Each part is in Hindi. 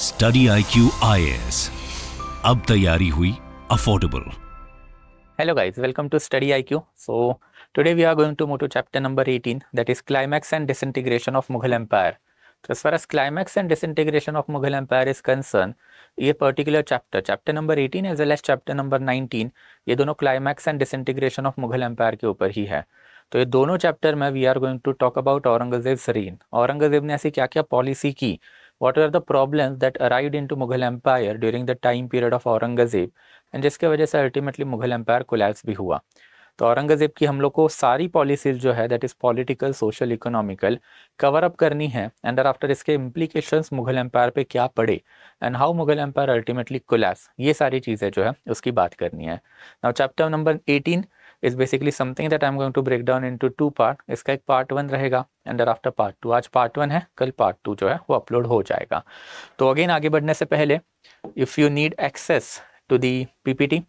स्टडी आई क्यू अब तैयारी हुई affordable hello guys welcome to Study I Q so today we are going to motto chapter number 18 that is climax and disintegration of Mughal empire तो as far as climax and disintegration of Mughal empire is concern ये particular chapter chapter number 18 as well as chapter number 19 ये दोनों climax and disintegration of Mughal empire के ऊपर ही है तो ये दोनों चैप्टर में we are going to talk about Aurangzeb सरीन औरंगजेब ने ऐसी क्या क्या पॉलिसी की what were the problems that arrived into Mughal Empire during the time period of Aurangzeb and जिसके वजह से अल्टीमेटली मुगल एम्पायर कोलैप्स भी हुआ तो औरंगज़ेब की हम लोग को सारी पॉलिसीज जो है that is political social economical cover up करनी है एंड आफ्टर इसके इम्प्लीकेशन मुगल एम्पायर पे क्या पड़े and how Mughal empire ultimately collapse ये सारी चीज़ें जो है उसकी बात करनी है now chapter number eighteen is basically something that I am going to break down into two part इसका एक पार्ट वन रहेगा एंड आफ्टर पार्ट टू आज पार्ट वन है कल पार्ट टू जो है वो अपलोड हो जाएगा तो अगेन आगे बढ़ने से पहले if you need access to the PPT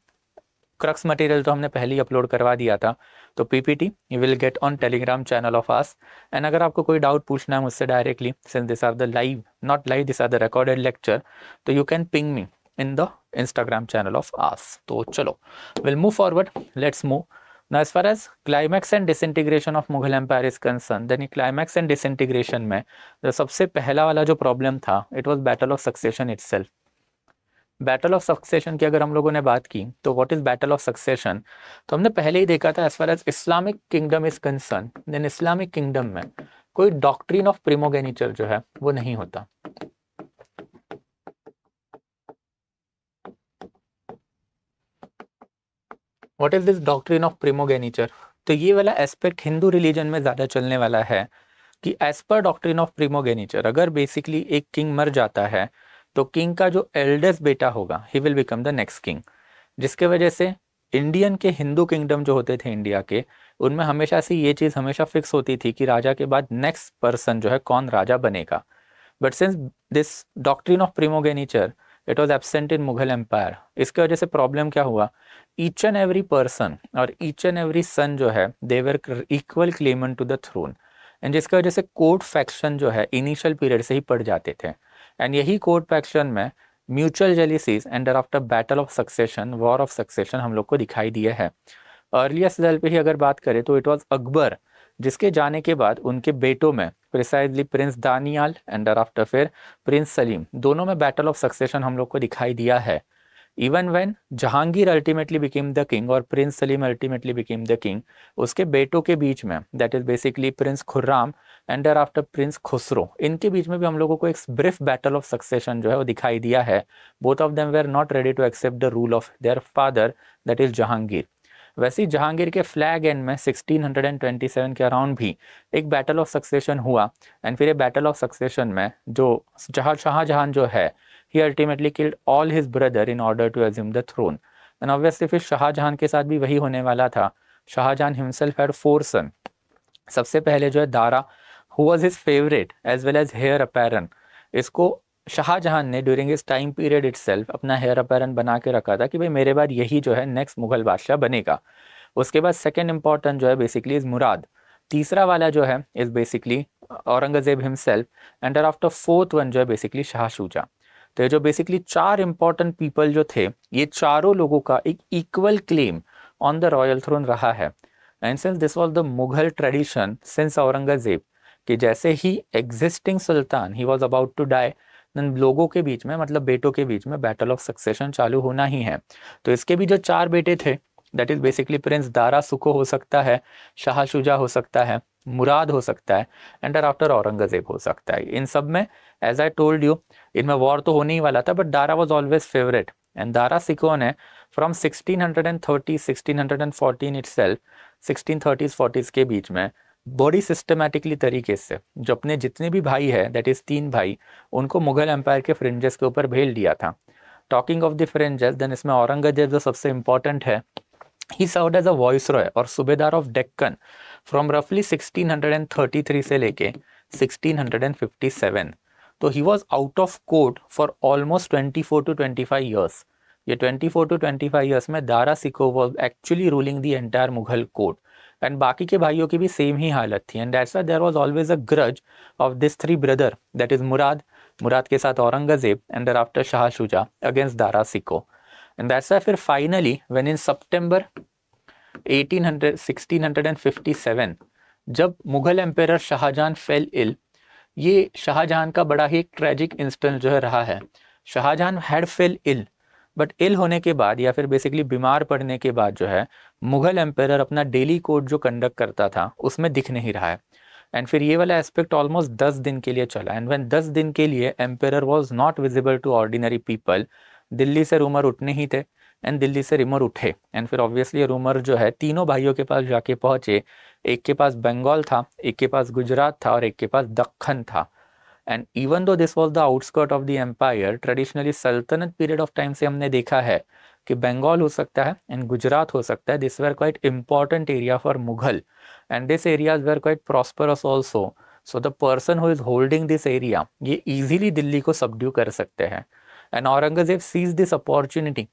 crux material तो हमने पहले ही अपलोड करवा दिया था तो PPT you will get on Telegram channel of us and अगर आपको कोई डाउट पूछना है मुझसे directly since this are the live not live this are the recorded lecture तो you can ping me in the Instagram channel of us तो चलो will move forward let's move Now, as far as climax and disintegration of Mughal Empire is concerned, then climax and disintegration में जो सबसे पहला वाला जो प्रॉब्लम था it was battle of succession it battle of succession की अगर हम लोगों ने बात की तो what is battle of succession तो हमने पहले ही देखा था as far as Islamic kingdom is concern then Islamic kingdom में कोई डॉक्ट्रीन ऑफ प्रीमोगेनिचर जो है वो नहीं होता what is this doctrine of primogeniture तो ये वाला एस्पेक्ट हिंदू रिलीजन में ज़्यादा चलने वाला है कि एज पर डॉक्ट्रिन ऑफ प्रीमोगेनिचर अगर बेसिकली एक किंग मर जाता है तो किंग का जो एल्डेस्ट बेटा होगा he will become the next king जिसके वजह से इंडियन के हिंदू किंगडम जो होते थे इंडिया के उनमें हमेशा से ये चीज़ हमेशा फिक्स होती थी कि राजा के बाद नेक्स्ट पर्सन जो है कौन राजा बनेगा but since this doctrine of primogeniture it was absent in Mughal empire इसकी वजह से प्रॉब्लम क्या हुआ ईच एंड एवरी पर्सन और ईच एंड एवरी सन जो है they were equal claimant to the throne and जिसकी वजह से कोर्ट फैक्शन जो है इनिशियल पीरियड से ही पड़ जाते थे एंड यही कोर्ट फैक्शन में mutual jealousies and after battle of succession war of succession हम लोग को दिखाई दिए है अर्लिएस्ट लेवल पे ही अगर बात करें तो इट वॉज अकबर जिसके जाने के बाद उनके बेटों में precisely prince Daniyal and after फिर प्रिंस सलीम दोनों में बैटल ऑफ सक्सेशन हम लोग को दिखाई दिया है even when Jahangir ultimately became the king और prince Salim ultimately became the king उसके बेटों के बीच में that is basically prince Khurram and after prince Khusrau इनके बीच में भी हम लोगों को एक ब्रिफ बैटल ऑफ सक्सेशन जो है वो दिखाई दिया है both of them are not ready to accept the rule of their father that is Jahangir वैसे ही जहांगीर के फ्लैग एंड में 1627 के अराउंड भी एक बैटल ऑफ सक्सेशन हुआ एंड फिर ये बैटल ऑफ सक्सेशन में जो जहाँ शाहजहां जो है he ultimately killed all his brother in order to assume the throne and obviously फिर शाहजहां के साथ भी वही होने वाला था Shahjahan himself had four son सबसे पहले जो है Dara who was his favourite as well as heir apparent इसको शाहजहां ने ड्यूरिंग इस टाइम पीरियड इट अपना हेयर अपेरन बना के रखा था कि भाई मेरे बाद यही जो है नेक्स्ट मुगल बादशाह बनेगा उसके बाद सेकेंड इम्पॉर्टेंट जो है बेसिकली इज़ मुराद तीसरा वाला जो है is basically Aurangzeb himself and after fourth one जो है बेसिकली शाह शुजा तो ये जो बेसिकली चार इंपॉर्टेंट पीपल जो थे ये चारों लोगों का एक equal claim on the royal throne रहा है and since this was the Mughal tradition since Aurangzeb कि जैसे ही existing sultan he was about to die लोगों के बीच में मतलब बेटों के बीच में बैटल ऑफ सक्सेशन चालू होना ही है तो इसके भी जो चार बेटे थे that is basically prince Dara Shikoh हो सकता है शाह शुजा हो सकता है मुराद हो सकता है एंड आफ्टर औरंगजेब हो सकता है इन सब में एज आई टोल्ड यू इनमें वॉर तो होने ही वाला था but Dara was always favourite and Dara Shikoh ने from sixteen hundred and itself sixteen thirties forties के बीच में बड़ी सिस्टमेटिकली तरीके से जो अपने जितने भी भाई है दैट इज़ तीन भाई उनको मुगल एम्पायर के फ्रेंजेस के ऊपर भेज दिया था talking of the fringes then इसमें औरंगजेब जो सबसे इंपॉर्टेंट है he serve as a viceroy और सूबेदार ऑफ डेक्कन फ्रॉम रफली 1633 से लेके 1657 तो he was out of court for almost 24 to 25 years ये 24 टू 25 इयर्स में Dara Shikoh was actually ruling the entire Mughal court and बाकी के भाइयों की भी सेम ही हालत थी and that's there was always a grudge of this three brother that is Murad Murad के साथ Aurangzeb and there after Shah Shuja against Dara Shikoh and that's फिर finally when in September eighteen hundred hundred sixteen and fifty seven जब Mughal emperor Shahjahan fell ill ये शाहजहां का बड़ा ही ट्रेजिक इंस्टेंस जो है रहा है Shahjahan had fell ill but ill होने के बाद या फिर बेसिकली बीमार पड़ने के बाद जो है मुगल एम्पायर अपना डेली कोर्ट जो कंडक्ट करता था उसमें दिख नहीं रहा है एंड फिर ये वाला एस्पेक्ट ऑलमोस्ट दस दिन के लिए चला एंड वैन दस दिन के लिए empire was not visible to ordinary people Delhi से रूमर उठने ही थे एंड दिल्ली से रिमर उठे एंड फिर ऑब्वियसली रूमर जो है तीनों भाइयों के पास जाके पहुंचे एक के पास बंगाल था एक के पास गुजरात था और एक के पास दक्खन था and even though this was the outskirt of the empire traditionally sultanate period of time से हमने देखा है कि बंगाल हो सकता है एंड गुजरात हो सकता है this were quite important area for Mughal and this areas were quite prosperous also so the person who is holding this area ये ईजिली दिल्ली को सबड्यू कर सकते हैं and Aurangzeb seize this opportunity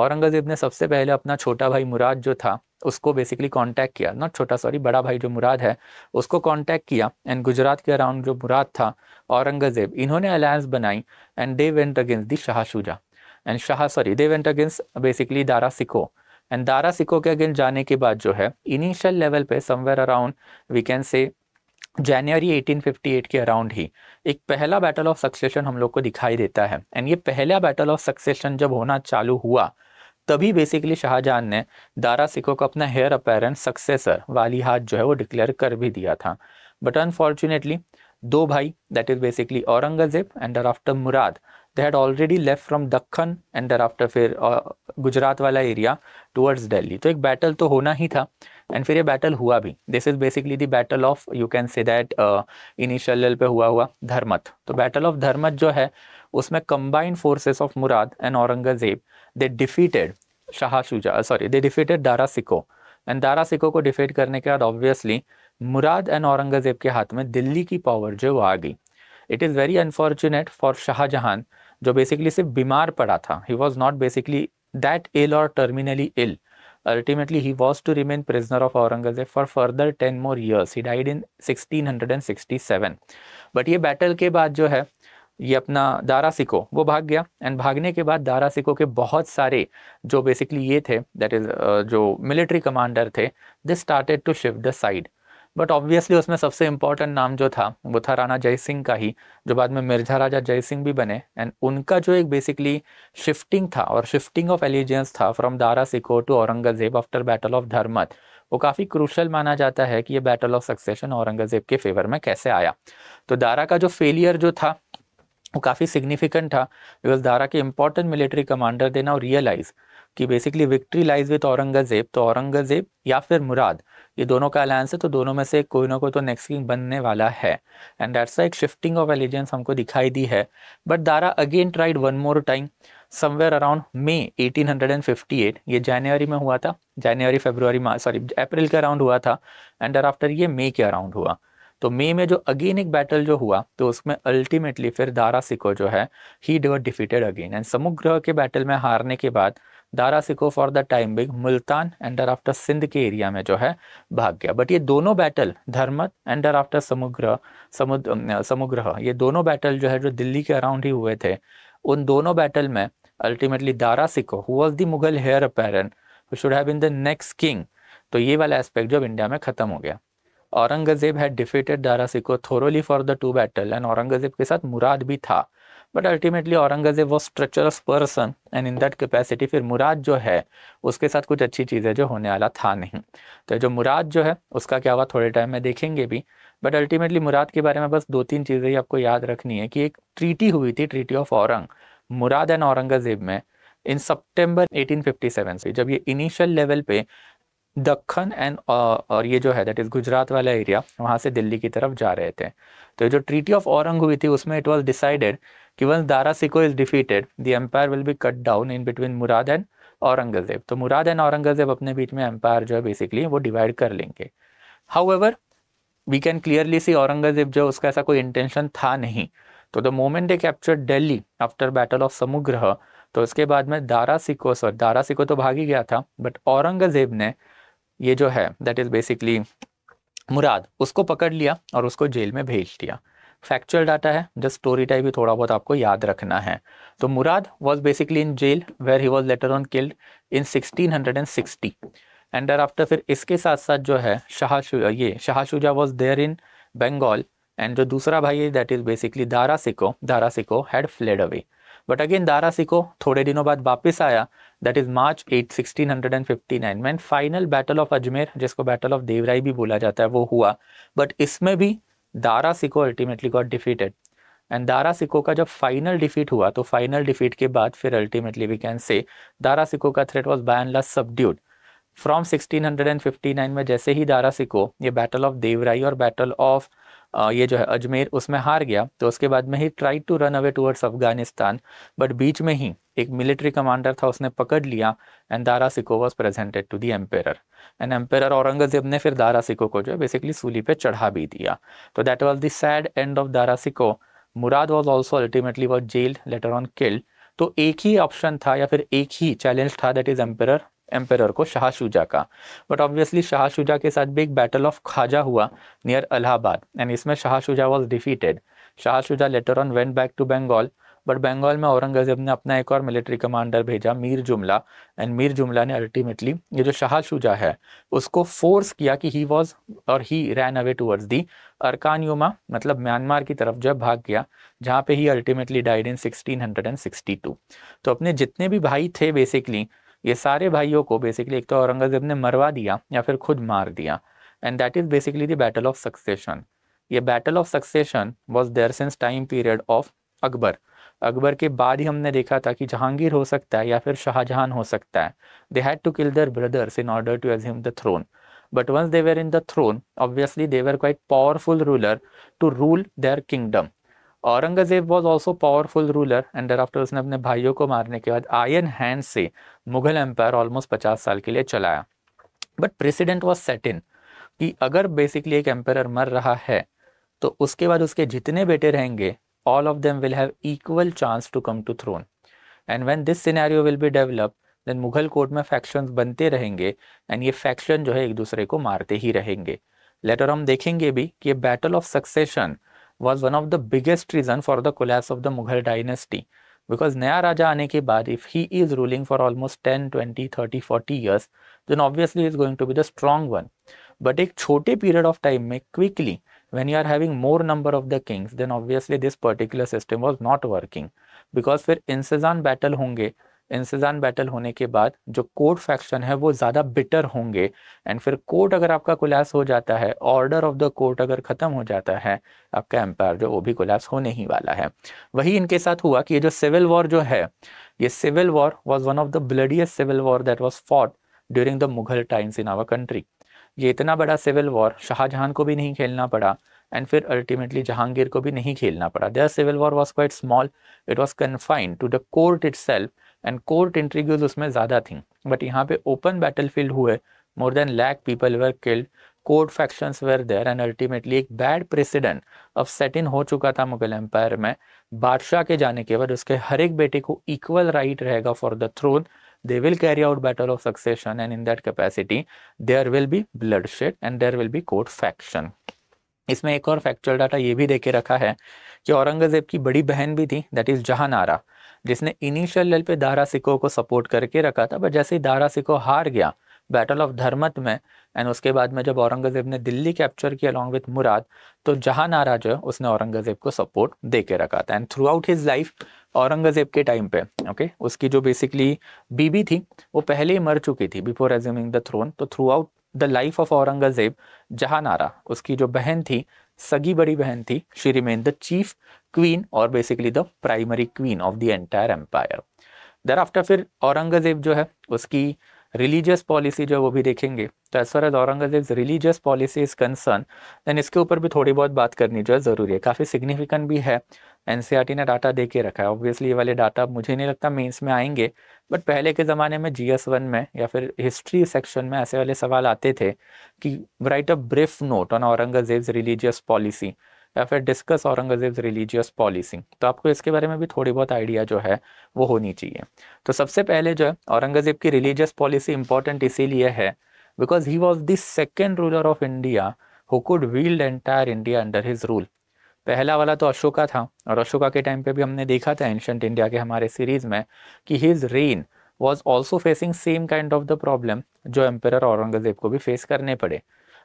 Aurangzeb ने सबसे पहले अपना छोटा भाई मुराद जो था उसको बेसिकली कांटेक्ट किया नॉट छोटा सॉरी बड़ा भाई जो मुराद है उसको कांटेक्ट किया एंड गुजरात के अराउंड जो मुराद था औरंगजेब इन्होंने अलायंस बनाई and they went against the Shah Shuja and Shah sorry they went against basically Dara Shikoh and Dara सिखो के अगेंस्ट जाने के बाद जो है इनिशियल लेवल पे somewhere around we can say January 1858 के अराउंड ही एक पहला बैटल ऑफ सक्सेशन हम लोग को दिखाई देता है एंड ये पहला बैटल ऑफ सक्सेशन जब होना चालू हुआ तभी बेसिकली शाहजहां ने दारा सिको को अपना हेयर अपेरेंट सक्सेसर वाली हाथ जो है वो डिक्लेयर कर भी दिया था बट अनफॉर्चुनेटली दो भाई that is basically Aurangzeb and after Murad they had already left from Deccan and after फिर गुजरात वाला एरिया टूवर्ड्स डेली तो एक बैटल तो होना ही था एंड फिर ये बैटल हुआ भी this is basically the battle of you can say that initial पे हुआ हुआ धर्मत तो बैटल ऑफ धर्मत जो है उसमें combined forces of Murad and Aurangzeb they defeated Shah Shuja sorry they defeated Dara Shikoh and Dara Shikoh को डिफीट करने के बाद ऑब्वियसली मुराद एंड औरंगजेब के हाथ में दिल्ली की पावर जो वो आ गई it is very unfortunate for Shahjahan जो बेसिकली सिर्फ बीमार पड़ा था he was not basically that ill और terminally ill remain prisoner of Aurangzeb for further ten more years he died in sixteen hundred and sixty seven but ये बैटल के बाद जो है ये अपना दारा सिको वो भाग गया एंड भागने के बाद दारा सिको के बहुत सारे जो बेसिकली ये थे दैट इज़ जो मिलिट्री कमांडर थे they started to shift the side but obviously उसमें सबसे इम्पॉर्टेंट नाम जो था वो था राणा जय सिंह का ही जो बाद में मिर्जा राजा जय सिंह भी बने एंड उनका जो एक बेसिकली शिफ्टिंग था और शिफ्टिंग ऑफ एलिजेंस था from Dara Shikoh to Aurangzeb after battle of Dharmat वो काफ़ी क्रूशल माना जाता है कि ये बैटल ऑफ सक्सेशन औरंगजेब के फेवर में कैसे आया तो दारा का जो फेलियर जो था वो काफ़ी सिग्निफिकेंट था बिकॉज दारा के इम्पोर्टेंट मिलिट्री कमांडर देना और रियलाइज़ कि basically victory lies with Aurangzeb तो औरंगजेब या फिर मुराद ये दोनों का अलायंस है तो दोनों में से कोई ना कोई तो नेक्स्ट किंग बनने वाला है एंड दैट्स एक शिफ्टिंग ऑफ एलिजेंस हमको दिखाई दी है but Dara again tried one more time somewhere around May 1858 ये जनवरी में हुआ था जनवरी फेब्रुवरी मार्च सॉरी अप्रैल के अराउंड हुआ था एंड आफ्टर ये मे के अराउंड हुआ तो मे में जो अगेन एक बैटल जो हुआ तो उसमें अल्टीमेटली फिर दारा सिको जो है he got defeated again and Samugarh के बैटल में हारने के बाद Dara Shikoh for the time being Multan and after Sindh के एरिया में जो है भाग गया बट ये दोनों battle Dharmat and after Samugarh समुद्र समुग्रह ये दोनों बैटल जो है जो दिल्ली के अराउंड ही हुए थे उन दोनों बैटल में ultimately Dara Shikoh who was the Mughal heir apparent should have been the next king तो ये वाला एस्पेक्ट जो इंडिया में खत्म हो गया औरंगज़ेब है डिफीटेड दारासी को thoroughly for the two battle and Aurangzeb के साथ मुराद भी था बट अल्टीमेटली औरंगज़ेब वो स्ट्रक्चरस person and in that capacity फिर मुराद जो है उसके साथ कुछ अच्छी चीज़ें जो होने वाला था नहीं तो जो मुराद जो है उसका क्या हुआ थोड़े टाइम में देखेंगे भी बट अल्टीमेटली मुराद के बारे में बस दो तीन चीज़ें ही आपको याद रखनी है कि एक ट्रीटी हुई थी ट्रीटी ऑफ औरंग मुराद एंड औरंगज़ेब में इन सितंबर 1857 से जब ये इनिशियल लेवल पे दखन एंड uh, और ये जो है दैट इज़ गुजरात वाला एरिया वहां से दिल्ली की तरफ जा रहे थे तो जो ट्रीटी ऑफ औरंग हुई थी उसमें इट वॉज डिसाइडेड कि once Dara Shikoh is defeated the empire will be cut down in between Murad and Aurangzeb तो मुराद एंड औरंगजेब अपने बीच में एम्पायर जो है बेसिकली वो डिवाइड कर लेंगे however we can clearly see Aurangzeb जो उसका ऐसा कोई इंटेंशन था नहीं तो the moment they capture Delhi after battle of Samugarh तो उसके बाद में दारा सिको सॉरी दारा सिको तो भाग ही गया था बट औरंगजेब ने ये जो है दैट इज़ बेसिकली मुराद उसको पकड़ लिया और उसको जेल में भेज दिया फैक्चुअल डाटा है जस्ट स्टोरी टाइप भी थोड़ा बहुत आपको याद रखना है तो Murad was basically in jail where he was later on killed in sixteen hundred and sixty डर आफ्टर फिर इसके साथ साथ जो है शाह ये Shah was there in Bengal and जो दूसरा भाई है that is basically Dara Shikoh Dara Shikoh had fled away but again Dara Shikoh थोड़े दिनों बाद वापस आया that is March eight sixteen hundred and fifty nine main final battle of Ajmer जिसको बैटल ऑफ देवराई भी बोला जाता है वो हुआ बट इसमें भी Dara Shikoh ultimately got defeated and Dara Shikoh का जब फाइनल डिफीट हुआ तो फाइनल डिफीट के बाद फिर अल्टीमेटली वी कैन से दारा सिको का threat was by and less subdued from sixteen hundred and fifty nine में जैसे ही दारा सिको ये बैटल ऑफ देवराई और बैटल ऑफ ये जो है अजमेर उसमें हार गया तो उसके बाद में ही try to run away towards Afghanistan but बीच में ही एक मिलिट्री कमांडर था उसने पकड़ लिया and Dara Shikoh was presented to the emperor and emperor Aurangzeb ने फिर दारा सिको को जो है बेसिकली सूली पे चढ़ा भी दिया तो that was the sad end of Dara Shikoh Murad was also ultimately was jailed later on killed तो एक ही ऑप्शन था या फिर एक ही चैलेंज था दैट इज एम्पेयर एम्पेर को शाहशुजा का बट ऑब्वियसली शाहशुजा के साथ भी एक बैटल ऑफ खाजा हुआ नियर अलाहाबाद एंड इसमें Shah Shuja was defeated Shah Shuja later on went back to Bengal but Bengal में औरंगजेब ने अपना एक और मिलिट्री कमांडर भेजा मीर जुमला एंड मीर जुमला ने अल्टीमेटली ये जो शाहशुजा है उसको फोर्स किया कि ही वॉज और ही रैन अवे टूवर्ड्स दी अरकानयुमा मतलब म्यांमार की तरफ जब भाग गया जहाँ पे ही अल्टीमेटली डाइड इन 1662 तो अपने जितने भी भाई थे बेसिकली ये सारे भाइयों को बेसिकली एक तो औरंगज़ेब ने मरवा दिया या फिर खुद मार दिया and that is basically the battle of succession ये battle of succession was there since time period of Akbar Akbar के बाद ही हमने देखा था कि जहांगीर हो सकता है या फिर शाहजहां हो सकता है they had to kill their brothers in order to assume the throne but once they were in the throne obviously they were quite powerful ruler to rule their kingdom Aurangzeb was also powerful ruler and after उसने अपने भाइयों को मारने के बाद आयन हैंड से मुगल एम्पायर ऑलमोस्ट पचास साल के लिए चलाया but precedent was set in कि अगर बेसिकली एक एम्पायर मर रहा है तो उसके बाद उसके जितने बेटे रहेंगे all of them will have equal chance to come to throne and when this scenario will be develop then Mughal court में फैक्शन बनते रहेंगे एंड ये फैक्शन जो है एक दूसरे को मारते ही रहेंगे लेटर हम देखेंगे भी कि ये battle of succession was one of the biggest reason for the collapse of the Mughal dynasty. Because Naya Raja aane ke baad, if he is ruling for almost 10, 20, 30, 40 years, then obviously he is going to be the strong one. But a short period of time quickly, when you are having more number of the kings, then obviously this particular system was not working. Because फिर incessant battle होंगे इंसजान बैटल होने के बाद जो कोर्ट फैक्शन है वो ज़्यादा बिटर होंगे एंड फिर कोर्ट अगर आपका कोलैप्स हो जाता है ऑर्डर ऑफ द कोर्ट अगर ख़त्म हो जाता है आपका एम्पायर जो वो भी कोलैप्स होने ही वाला है वही इनके साथ हुआ कि ये जो सिविल वॉर जो है ये civil war was one of the bloodiest civil war that was fought during the Mughal times in our country ये इतना बड़ा सिविल वॉर शाहजहां को भी नहीं खेलना पड़ा एंड फिर अल्टीमेटली जहांगीर को भी नहीं खेलना पड़ा civil war was quite small it was confined to the court itself and court intrigues उसमें ज़्यादा थी बट यहाँ पे ओपन बैटल फील्ड हुए more than lakh people were killed court faction were there and ultimately एक बैड प्रेसिडेंट अब सेट इन हो चुका था मुगल एम्पायर में बादशाह के जाने के बाद उसके हर एक बेटे को इक्वल राइट रहेगा for the throne they will carry out battle of succession and in that capacity there will be bloodshed and there will be court faction इसमें एक और फैक्चुअल डाटा ये भी देके रखा है कि औरंगजेब की बड़ी बहन भी थी दैट इज जहानारा जिसने इनिशियल लेवल पे दारा सिको को सपोर्ट करके रखा था बट जैसे ही दारा सिको हार गया बैटल ऑफ धर्मत में एंड उसके बाद में जब औरंगजेब ने दिल्ली कैप्चर किया अलॉन्ग विथ मुराद तो जहाँ जो है उसने औरंगजेब को सपोर्ट दे के रखा था and throughout his life Aurangzeb के टाइम पे ओके okay, उसकी जो बेसिकली बीबी थी वो पहले ही मर चुकी थी बिफोर एज्यूमिंग द थ्रोन तो throughout the life of Aurangzeb नारा उसकी जो बहन थी सगी बड़ी बहन थी she remain the chief queen और basically the primary queen of the entire empire thereafter फिर औरंगजेब जो है उसकी रिलीजियस पॉलिसी जो है वो भी देखेंगे तो as far as Aurangzeb religious policy is concern then इसके ऊपर भी थोड़ी बहुत बात करनी जो है ज़रूरी है काफ़ी सिग्निफिकेंट भी है एन e ने डाटा दे के रखा है ऑब्वियसली ये वाले डाटा मुझे नहीं लगता मेन्स में आएंगे बट पहले के ज़माने में जी एस वन में या फिर हिस्ट्री सेक्शन में ऐसे वाले सवाल आते थे कि write a brief note on Aurangzeb religious policy या फिर डिस्कस औरंगजेब रिलीजियस पॉलिसिंग तो आपको इसके बारे में भी थोड़ी बहुत आइडिया जो है वो होनी चाहिए तो सबसे पहले जो है औरंगजेब की रिलीजियस पॉलिसी इंपॉर्टेंट इसीलिए है because he was the second ruler of India who could wield entire India under his rule पहला वाला तो अशोका था और अशोका के टाइम पे भी हमने देखा था एंशंट इंडिया के हमारे सीरीज में कि his reign was also facing same kind of the problem जो एम्पेर औरंगजेब को भी फेस करने पड़े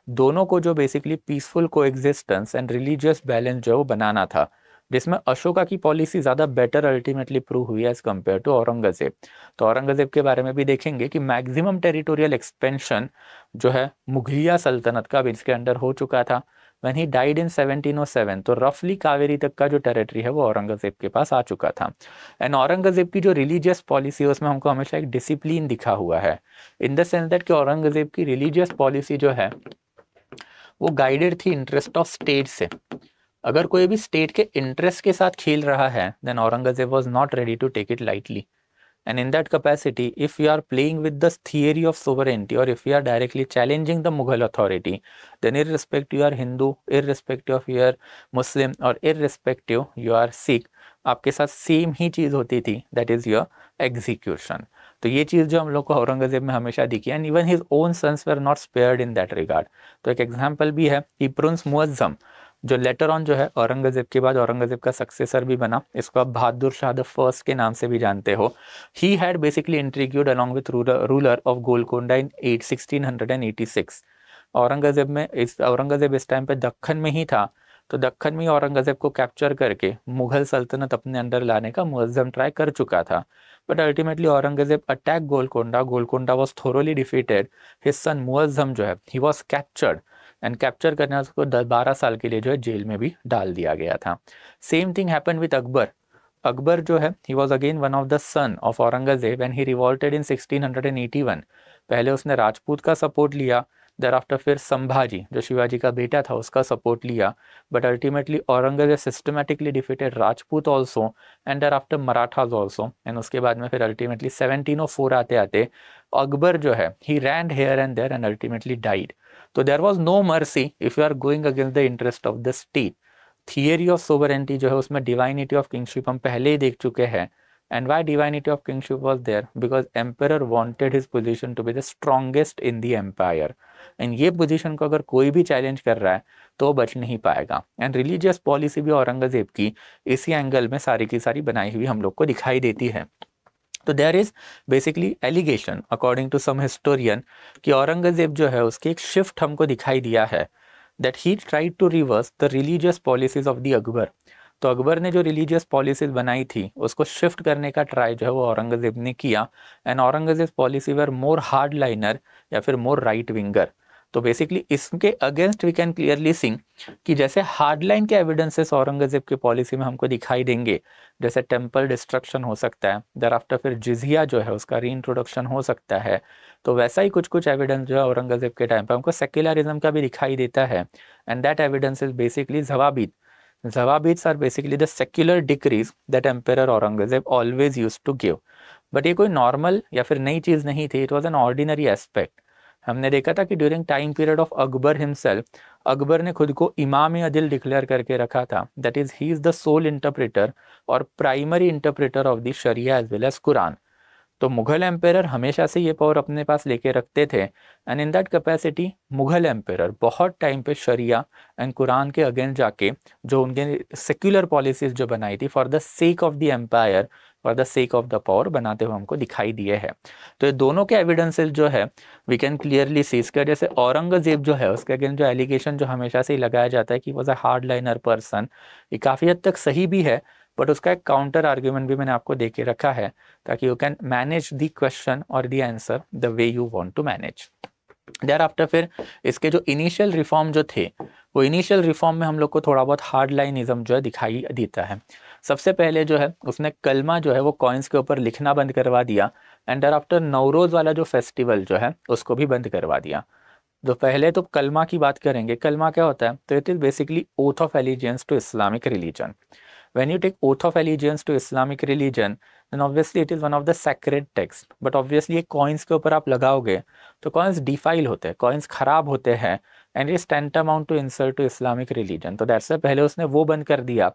दोनों को जो basically peaceful coexistence and religious balance जो वो बनाना था जिसमें अशोका की पॉलिसी ज़्यादा बेटर अल्टीमेटली प्रूव हुई एज़ कम्पेयर टू औरंगज़ेब तो औरंगज़ेब के बारे में भी देखेंगे कि मैक्सिमम टेरिटोरियल एक्सपेंशन जो है मुगलिया सल्तनत का भी इसके अंडर हो चुका था वेन ही डाइड इन 1707 तो रफली कावेरी तक का जो टेरिटरी है वो औरंगज़ेब के पास आ चुका था एंड औरंगज़ेब की जो रिलीजियस पॉलिसी है उसमें हमको हमेशा एक डिसिप्लिन दिखा हुआ है इन द सेंस दैट कि औरंगज़ेब की रिलीजियस पॉलिसी जो है वो गाइडेड थी इंटरेस्ट ऑफ स्टेट से अगर कोई भी स्टेट के इंटरेस्ट के साथ खेल रहा है then Aurangzeb was not ready to take it lightly and in that capacity if you are playing with the theory of sovereignty और if you are directly challenging the Mughal authority then irrespective you are Hindu irrespective of your Muslim और irrespective you are Sikh आपके साथ सेम ही चीज होती थी दैट इज योर एग्जीक्यूशन तो ये चीज़ जो हम लोग को औरंगज़ेब में हमेशा दिखी and even his own sons were not spared in that regard तो एक एग्जाम्पल भी है कि प्रिंस मुअज्जम जो लेटर ऑन जो है औरंगज़ेब के बाद औरंगज़ेब का सक्सेसर भी बना इसको आप बहादुर शाह द फर्स्ट के नाम से भी जानते हो he had basically intrigued along with ruler of Golconda in at sixteen hundred and eighty six Aurangzeb में इस औरंगज़ेब इस टाइम पे दक्खन में ही था तो दक्खन में औरंगज़ेब को कैप्चर करके मुगल सल्तनत अपने अंडर लाने का मुजम ट्राई कर चुका था but ultimately Aurangzeb attack Golconda Golconda was thoroughly defeated his son Muazzam जो है he was captured and capture करने उसको दस बारह साल के लिए जो है जेल में भी डाल दिया गया था same thing happen with Akbar Akbar जो है he was again one of the son of Aurangzeb and he revolted in sixteen hundred and eighty one पहले उसने राजपूत का सपोर्ट लिया देर आफ्टर फिर संभाजी जो शिवाजी का बेटा था उसका सपोर्ट लिया but ultimately Aurangzeb systematically defeated Rajput also and there thereafter Marathas also and उसके बाद में फिर अल्टीमेटली सेवनटीन ओ फोर आते आते अकबर जो है he ran here and there and ultimately died तो there was no mercy if you are going against the interest of the state theory of sovereignty जो है उसमें डिवाइनिटी ऑफ किंगशिप हम पहले ही देख चुके हैं And why divinity of kingship was there? Because emperor wanted his position to be the strongest in the empire. And ये पोजीशन को अगर कोई भी चैलेंज कर रहा है तो बच नहीं पाएगा एंड रिलीजियस पॉलिसी भी औरंगजेब की इसी एंगल में सारी की सारी बनाई हुई हम लोग को दिखाई देती है तो there is basically allegation according to some historian कि औरंगजेब जो है उसकी एक शिफ्ट हमको दिखाई दिया है that he try to reverse the religious policies of the Akbar तो अकबर ने जो रिलीजियस पॉलिसीज बनाई थी उसको शिफ्ट करने का ट्राई जो है वो औरंगज़ेब ने किया and Aurangzeb policy were more hard liner या फिर मोर राइट विंगर तो बेसिकली इसके against we can clearly sing कि जैसे हार्डलाइन के एविडेंसेस औरंगज़ेब की पॉलिसी में हमको दिखाई देंगे जैसे टेम्पल डिस्ट्रक्शन हो सकता है दर आफ्टर फिर जिजिया जो है उसका री इंट्रोडक्शन हो सकता है तो वैसा ही कुछ कुछ एविडेंस जो है औरंगज़ेब के टाइम पर हमको सेक्युलरिज्म का भी दिखाई देता है and that evidence is basically जवाबीद जवाबीट्स are basically the secular decrees that Emperor Aurangzeb always use to give but ये कोई नॉर्मल या फिर नई चीज़ नहीं थी it was an ordinary aspect हमने देखा था कि during time period of Akbar himself Akbar ने खुद को इमाम अदिल डिक्लेयर करके रखा था that is he is the sole interpreter और primary interpreter of the Shariah as well as Quran तो मुगल एम्पेयर हमेशा से ये पावर अपने पास लेके रखते थे and in that capacity Mughal empire बहुत टाइम पे शरिया एंड कुरान के अगेंस्ट जाके जो उनके सेक्युलर पॉलिसीज जो बनाई थी for the sake of the empire for the sake of the power बनाते हुए हमको दिखाई दिए हैं तो ये दोनों के एविडेंसेस जो है वी कैन क्लियरली सी इसका जैसे औरंगजेब जो है उसके अगेन जो एलिगेशन जो हमेशा से ही लगाया जाता है कि was a hard liner person ये काफ़ी हद तक सही भी है बट उसका एक काउंटर आर्ग्यूमेंट भी मैंने आपको दे के रखा है ताकि you can manage the question और the answer the way you want to manage thereafter फिर इसके जो इनिशियल रिफॉर्म जो थे वो इनिशियल रिफॉर्म में हम लोग को थोड़ा बहुत हार्ड लाइनिज्म जो है दिखाई देता है सबसे पहले जो है उसने कलमा जो है वो कॉइन्स के ऊपर लिखना बंद करवा दिया एंड डर आफ्टर नवरोज़ वाला जो फेस्टिवल जो है उसको भी बंद करवा दिया तो पहले तो कलमा की बात करेंगे कलमा क्या होता है तो it is basically oath of allegiance to Islamic religion you take oath of allegiance to Islamic religion religion obviously it is one of the sacred sacred but obviously ये कॉइन्स के ऊपर आप लगाओगे तो कॉइन्स डिफाइल होते हैं कॉइन्स खराब होते हैं and is tantamount to insult to Islamic religion तो दैट्स पहले उसने वो बंद कर दिया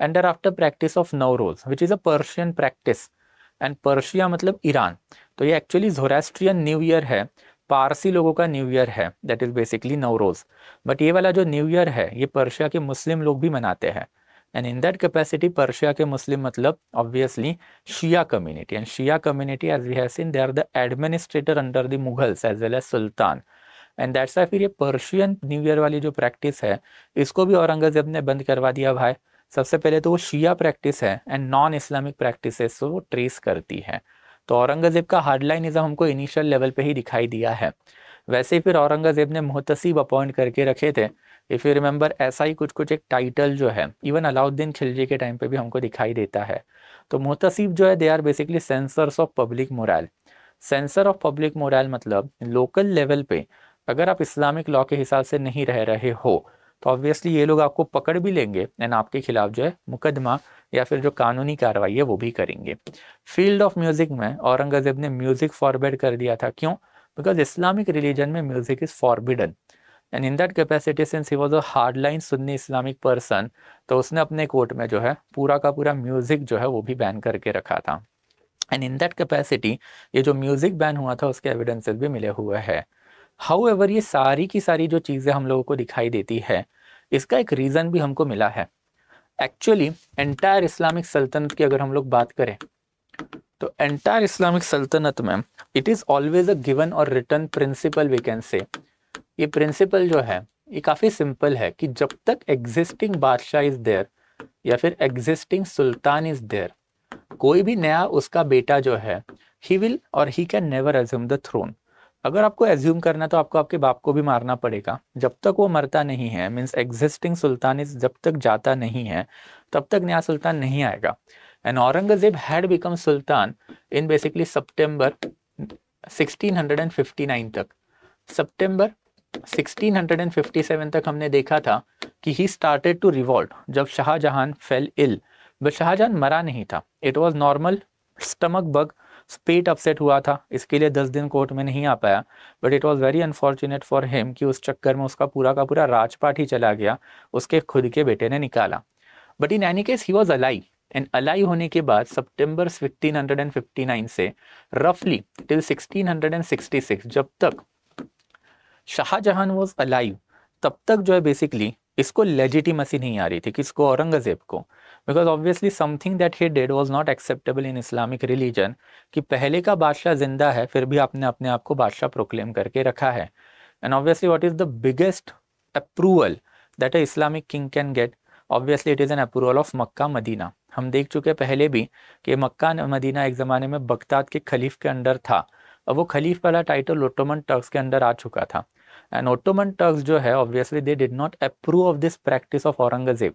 and there thereafter practice of Nowruz which is a Persian practice and Persia मतलब ईरान तो ये एक्चुअली जोरेस्ट्रियन न्यू ईयर है पारसी लोगों का न्यू ईयर है that is basically Nowruz but ये वाला जो न्यू ईयर है ये पर्शिया के मुस्लिम लोग भी मनाते हैं and in that capacity Persia के मुस्लिम मतलब obviously Shia community and Shia community as we have seen they are the administrator under the Mughals as well as सुल्तान एंड दैट्स वाई फिर ये पर्शियन न्यू ईयर वाली जो प्रैक्टिस है इसको भी औरंगज़ेब ने बंद करवा दिया भाई सबसे पहले तो वो शिया प्रैक्टिस है एंड नॉन इस्लामिक प्रैक्टिस वो ट्रेस करती है तो औरंगज़ेब का हार्डलाइनिज़म हमको इनिशियल लेवल पे ही दिखाई दिया है वैसे फिर औरंगज़ेब ने मुहतसिब अपॉइंट करके रखे थे इफ़ यू रिमेंबर ऐसा ही कुछ कुछ एक टाइटल जो है इवन अलाउद्दीन खिलजी के टाइम पे भी हमको दिखाई देता है तो मुहतसिब जो है they are basically censors of public moral censor of public moral मतलब लोकल लेवल पे अगर आप इस्लामिक लॉ के हिसाब से नहीं रह रहे हो तो ऑब्वियसली ये लोग आपको पकड़ भी लेंगे एंड आपके खिलाफ जो है मुकदमा या फिर जो कानूनी कार्रवाई है वो भी करेंगे फील्ड ऑफ म्यूज़िक में औरंगज़ेब ने म्यूज़िक फॉरबेड कर दिया था क्यों बिकॉज इस्लामिक रिलीजन में music is forbidden and in that capacity since he was a hard line Sunni Islamic person तो उसने अपने कोर्ट में जो है पूरा का पूरा म्यूज़िक जो है वो भी बैन करके रखा था एंड इन दैट कैपेसिटी ये जो म्यूज़िक बैन हुआ था उसके एविडेंसेस भी मिले हुए हैं हाउ एवर ये सारी की सारी जो चीज़ें हम लोगों को दिखाई देती है इसका एक रीज़न भी हमको मिला है एक्चुअली एंटायर इस्लामिक सल्तनत की अगर हम लोग बात करें तो एंटायर इस्लामिक सल्तनत में it is always a given और return principle we can say ये प्रिंसिपल जो है ये काफ़ी सिंपल है कि जब तक एग्जिस्टिंग बादशाह इज़ देयर या फिर एग्जिस्टिंग सुल्तान इज़ देयर कोई भी नया उसका बेटा जो है ही विल और he can never assume the throne अगर आपको एज्यूम करना है तो आपको आपके बाप को भी मारना पड़ेगा जब तक वो मरता नहीं है मीन्स एग्जिस्टिंग सुल्तान जब तक जाता नहीं है तब तक नया सुल्तान नहीं आएगा एंड औरंगजेब हैड बिकम सुल्तान इन बेसिकली सितंबर 1659 तक सितंबर 1657 तक हमने देखा था कि ही स्टार्टेड टू रिवॉल्ट जब Shahjahan fell ill but Shahjahan मरा नहीं था it was normal stomach bug speed upset हुआ था इसके लिए दस दिन कोर्ट में नहीं आ पाया but it was very unfortunate for him कि उस चक्कर में उसका पूरा का पूरा राजपाट ही चला गया उसके खुद के बेटे ने निकाला but in any case he was ally and ally होने के बाद सितंबर 1559 से रफली टिल 1666 जब तक शाहजहान वॉज अलाइव तब तक जो है बेसिकली इसको लेजिटिमसी नहीं आ रही थी किसको औरंगजेब को because obviously something that he dead was not acceptable in Islamic religion कि पहले का बादशाह जिंदा है फिर भी आपने अपने आप को बादशाह प्रोक्लेम करके रखा है and obviously what is the biggest approval that a Islamic king can get obviously it is an approval of Mecca Medina हम देख चुके पहले भी कि मक्का मदीना एक ज़माने में बगदाद के खलीफ के अंडर था और वो खलीफ वाला टाइटल ओटोमन टर्क्स के अंडर आ चुका था एंड ओटोमन टर्क्स जो है obviously they did not approve of this practice of Aurangzeb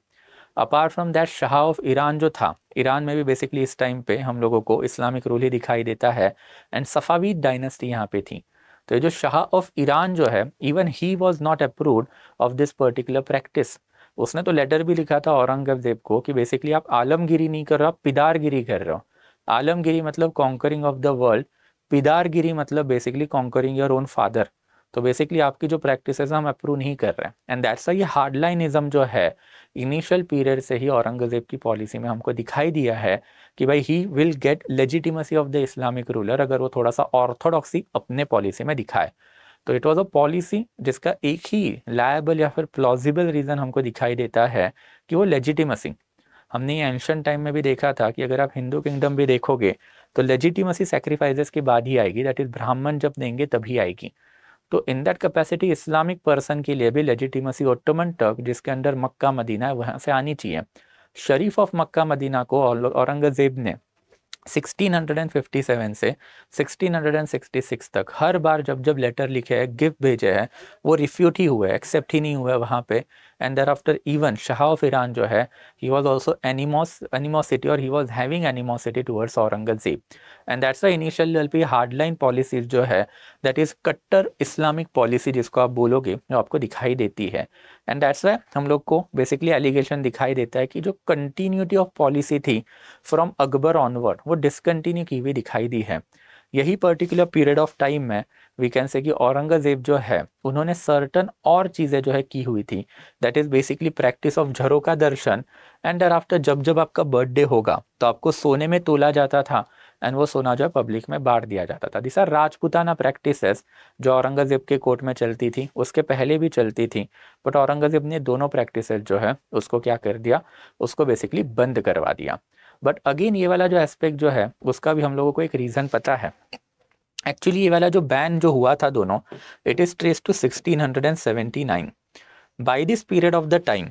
apart from that shah of Iran जो था ईरान में भी बेसिकली इस टाइम पे हम लोगों को इस्लामिक रूल ही दिखाई देता है एंड सफावी डायनेस्टी यहाँ पे थी तो ये जो शाह ऑफ ईरान जो है even he was not approve of this particular practice उसने तो लेटर भी लिखा था औरंगजेब को कि बेसिकली आप आलमगिरी नहीं कर रहे हो आप पिदारगिरी कर रहे हो आलमगिरी मतलब कॉन्करिंग ऑफ द वर्ल्ड पिदारगिरी मतलब basically conquering your own father तो बेसिकली आपकी जो प्रैक्टिस हम अप्रूव नहीं कर रहे हैं एंड दैट्स ये हार्डलाइनिज्म जो है इनिशियल पीरियड से ही औरंगज़ेब की पॉलिसी में हमको दिखाई दिया है कि भाई he will get legitimacy of the Islamic ruler अगर वो थोड़ा सा ऑर्थोडॉक्सी अपने पॉलिसी में दिखाए तो इट वॉज अ पॉलिसी जिसका एक ही लायबल या फिर प्लॉजिबल रीज़न हमको दिखाई देता है कि वो लेजिटिमेसी हमने ये एंशंट टाइम में भी देखा था कि अगर आप हिंदू किंगडम भी देखोगे तो लेजिटिमेसी सेक्रीफाइजेस के बाद ही आएगी दैट इज़ ब्राह्मण जब देंगे तभी आएगी तो in that capacity Islamic person के लिए भी लेजिटिमसी ओटोमन टर्क जिसके अंडर मक्का मदीना है वहाँ से आनी चाहिए शरीफ ऑफ मक्का मदीना को औरंगजेब ने 1657 से 1666 तक हर बार जब जब लेटर लिखे हैं गिफ्ट भेजे हैं वो रिफ्यूट ही हुए एक्सेप्ट ही नहीं हुए वहाँ पे and there after even shah of Iran जो है he was also animus animosity और he was having animosity towards Aurangzeb and that's the initial hardline policies जो है दैट इज़ कट्टर इस्लामिक पॉलिसी जिसको आप बोलोगे जो आपको दिखाई देती है एंड दैट्स वाई हम लोग को बेसिकली एलिगेशन दिखाई देता है कि जो कंटिन्यूटी ऑफ पॉलिसी थी फ्रॉम अकबर ऑनवर्ड वो डिसकंटिन्यू की हुई दिखाई दी है यही पर्टिकुलर पीरियड ऑफ टाइम में वी कैन से कि औरंगजेब जो है उन्होंने सर्टन और चीज़ें जो है की हुई थी that is basically practice of झरों का दर्शन एंड आफ्टर जब जब आपका बर्थडे होगा तो आपको सोने में तोला जाता था एंड वो सोना जो है पब्लिक में बांट दिया जाता था दिस आर राजपूताना प्रैक्टिसेस जो औरंगज़ेब के कोर्ट में चलती थी उसके पहले भी चलती थी बट औरंगज़ेब ने दोनों प्रैक्टिस जो है उसको क्या कर दिया उसको बेसिकली बंद करवा दिया बट अगेन ये वाला जो एस्पेक्ट जो है उसका भी हम लोगों को एक रीज़न पता है एक्चुअली ये वाला जो बैन जो हुआ था दोनों it is trace to sixteen hundred and seventy nine by this period of the time